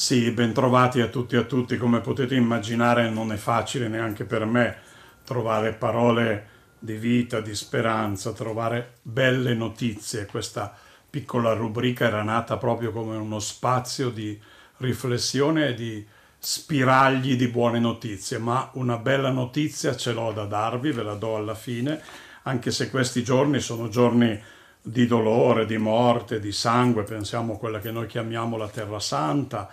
Sì, bentrovati a tutti e a tutti. Come potete immaginare non è facile neanche per me trovare parole di vita, di speranza, trovare belle notizie. Questa piccola rubrica era nata proprio come uno spazio di riflessione e di spiragli di buone notizie, ma una bella notizia ce l'ho da darvi, ve la do alla fine, anche se questi giorni sono giorni di dolore, di morte, di sangue, pensiamo a quella che noi chiamiamo la Terra Santa,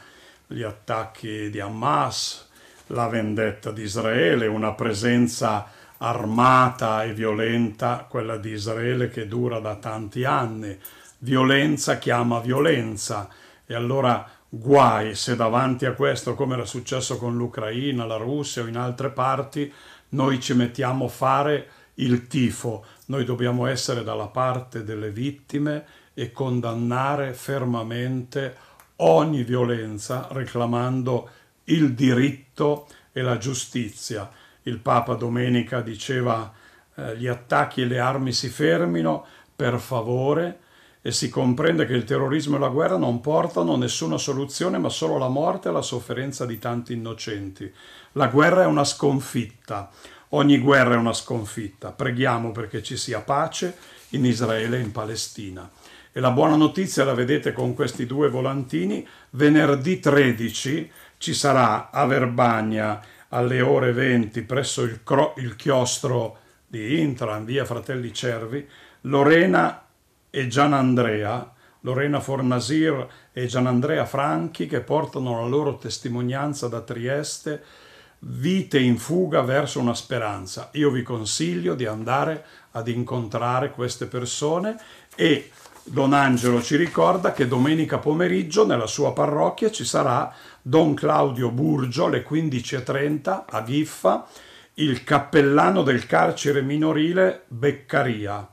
gli attacchi di Hamas, la vendetta di Israele, una presenza armata e violenta, quella di Israele che dura da tanti anni. Violenza chiama violenza e allora guai se davanti a questo, come era successo con l'Ucraina, la Russia o in altre parti, noi ci mettiamo a fare il tifo. Noi dobbiamo essere dalla parte delle vittime e condannare fermamente ogni violenza reclamando il diritto e la giustizia. Il Papa domenica diceva eh, gli attacchi e le armi si fermino per favore e si comprende che il terrorismo e la guerra non portano nessuna soluzione ma solo la morte e la sofferenza di tanti innocenti. La guerra è una sconfitta, ogni guerra è una sconfitta. Preghiamo perché ci sia pace in Israele e in Palestina. E la buona notizia la vedete con questi due volantini. Venerdì 13 ci sarà a Verbagna alle ore 20 presso il, il chiostro di Intran, via Fratelli Cervi, Lorena e Gianandrea, Lorena Fornasir e Gianandrea Franchi che portano la loro testimonianza da Trieste vite in fuga verso una speranza. Io vi consiglio di andare ad incontrare queste persone e Don Angelo ci ricorda che domenica pomeriggio nella sua parrocchia ci sarà Don Claudio Burgio alle 15.30 a Ghiffa, il cappellano del carcere minorile Beccaria.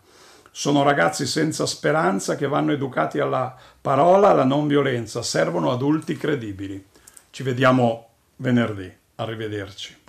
Sono ragazzi senza speranza che vanno educati alla parola, alla non violenza, servono adulti credibili. Ci vediamo venerdì. Arrivederci.